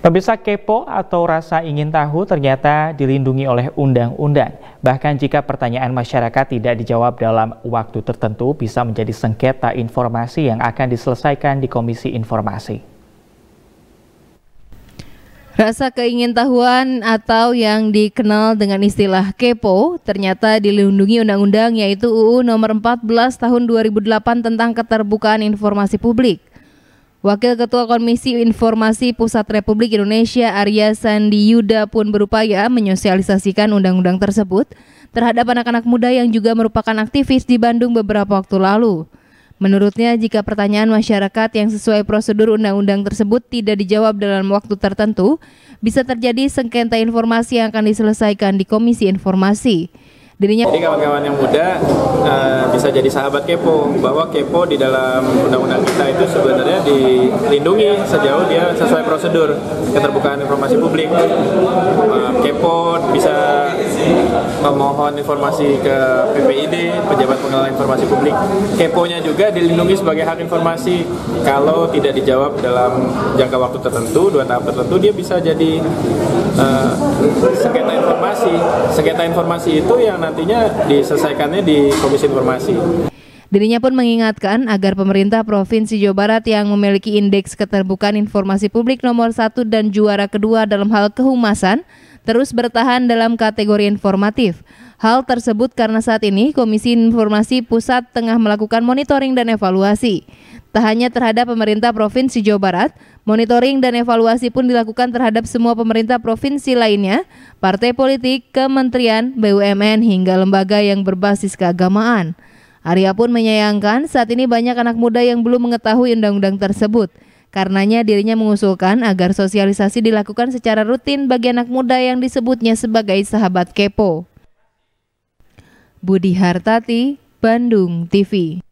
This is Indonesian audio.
Pemirsa kepo atau rasa ingin tahu ternyata dilindungi oleh undang-undang. Bahkan jika pertanyaan masyarakat tidak dijawab dalam waktu tertentu bisa menjadi sengketa informasi yang akan diselesaikan di Komisi Informasi. Rasa keingintahuan atau yang dikenal dengan istilah kepo ternyata dilindungi undang-undang yaitu UU nomor 14 tahun 2008 tentang keterbukaan informasi publik. Wakil Ketua Komisi Informasi Pusat Republik Indonesia Arya Sandi Yuda pun berupaya menyosialisasikan undang-undang tersebut terhadap anak-anak muda yang juga merupakan aktivis di Bandung beberapa waktu lalu. Menurutnya, jika pertanyaan masyarakat yang sesuai prosedur undang-undang tersebut tidak dijawab dalam waktu tertentu, bisa terjadi sengketa informasi yang akan diselesaikan di Komisi Informasi. Dirinya... Jadi kawan-kawan yang muda uh, bisa jadi sahabat kepo, bahwa kepo di dalam undang-undang kita itu sebenarnya lindungi sejauh dia sesuai prosedur keterbukaan informasi publik. Kepo bisa memohon informasi ke PPID, pejabat pengelola informasi publik. Keponya juga dilindungi sebagai hak informasi. Kalau tidak dijawab dalam jangka waktu tertentu, dua tahap tertentu, dia bisa jadi uh, sengketa informasi. Sengketa informasi itu yang nantinya diselesaikannya di Komisi Informasi. Dirinya pun mengingatkan agar pemerintah Provinsi Jawa Barat yang memiliki indeks keterbukaan informasi publik nomor satu dan juara kedua dalam hal kehumasan terus bertahan dalam kategori informatif. Hal tersebut karena saat ini Komisi Informasi Pusat tengah melakukan monitoring dan evaluasi. Tak hanya terhadap pemerintah Provinsi Jawa Barat, monitoring dan evaluasi pun dilakukan terhadap semua pemerintah provinsi lainnya, partai politik, kementerian, BUMN, hingga lembaga yang berbasis keagamaan. Arya pun menyayangkan saat ini banyak anak muda yang belum mengetahui undang-undang tersebut. Karenanya dirinya mengusulkan agar sosialisasi dilakukan secara rutin bagi anak muda yang disebutnya sebagai sahabat kepo. Budi Hartati, Bandung TV